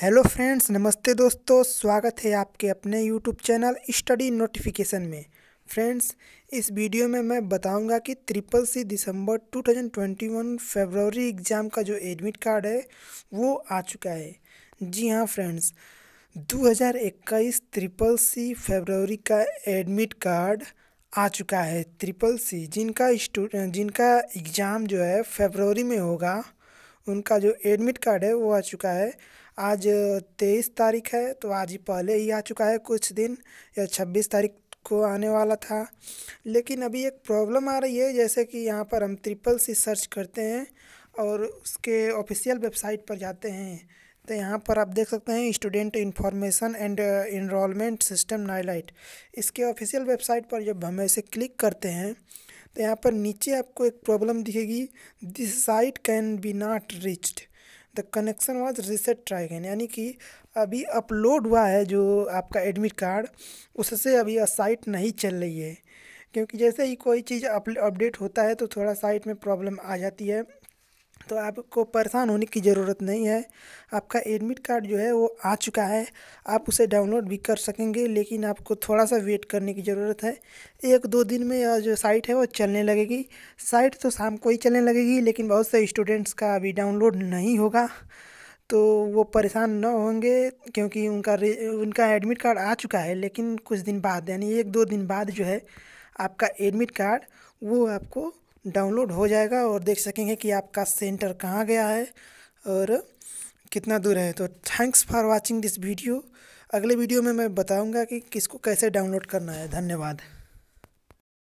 hello friends नमस्ते दोस्तों स्वागत है आपके अपने यूट्यूब चैनल स्टडी नोटिफिकेशन में फ्रेंड्स इस वीडियो में मैं बताऊंगा कि ट्रिपल सी दिसंबर 2021 फरवरी एग्ज़ाम का जो एडमिट कार्ड है वो आ चुका है जी हाँ फ्रेंड्स 2021 ट्रिपल सी फरवरी का एडमिट कार्ड आ चुका है ट्रिपल सी जिनका जिनका एग्ज़ाम जो है फरवरी में होगा उनका जो एडमिट कार्ड है वो आ चुका है आज तेईस तारीख है तो आज ही पहले ही आ चुका है कुछ दिन या छब्बीस तारीख को आने वाला था लेकिन अभी एक प्रॉब्लम आ रही है जैसे कि यहाँ पर हम ट्रिपल सी सर्च करते हैं और उसके ऑफिशियल वेबसाइट पर जाते हैं तो यहाँ पर आप देख सकते हैं student information and enrolment system नाइलाइट इसके ऑफिशियल वेबसाइट पर जब हम ऐसे क्लिक करते हैं तो यहाँ पर नीचे आपको एक प्रॉब्लम दिखेगी this site can be not reached the connection was reset try again यानी कि अभी अपलोड हुआ है जो आपका एडमिट कार्ड उससे अभी साइट नहीं चल रही है क्योंकि जैसे ही कोई चीज़ अपडेट होता है तो थोड़ा साइट में प्रॉब्लम आ जाती है तो आपको परेशान होने की ज़रूरत नहीं है आपका एडमिट कार्ड जो है वो आ चुका है आप उसे डाउनलोड भी कर सकेंगे लेकिन आपको थोड़ा सा वेट करने की ज़रूरत है एक दो दिन में यह जो साइट है वो चलने लगेगी साइट तो शाम को ही चलने लगेगी लेकिन बहुत से स्टूडेंट्स का अभी डाउनलोड नहीं होगा तो वो परेशान न होंगे क्योंकि उनका उनका एडमिट कार्ड आ चुका है लेकिन कुछ दिन बाद यानी एक दो दिन बाद जो है आपका एडमिट कार्ड वो आपको डाउनलोड हो जाएगा और देख सकेंगे कि आपका सेंटर कहाँ गया है और कितना दूर है तो thanks for watching this video अगले वीडियो में मैं बताऊंगा कि किसको कैसे डाउनलोड करना है धन्यवाद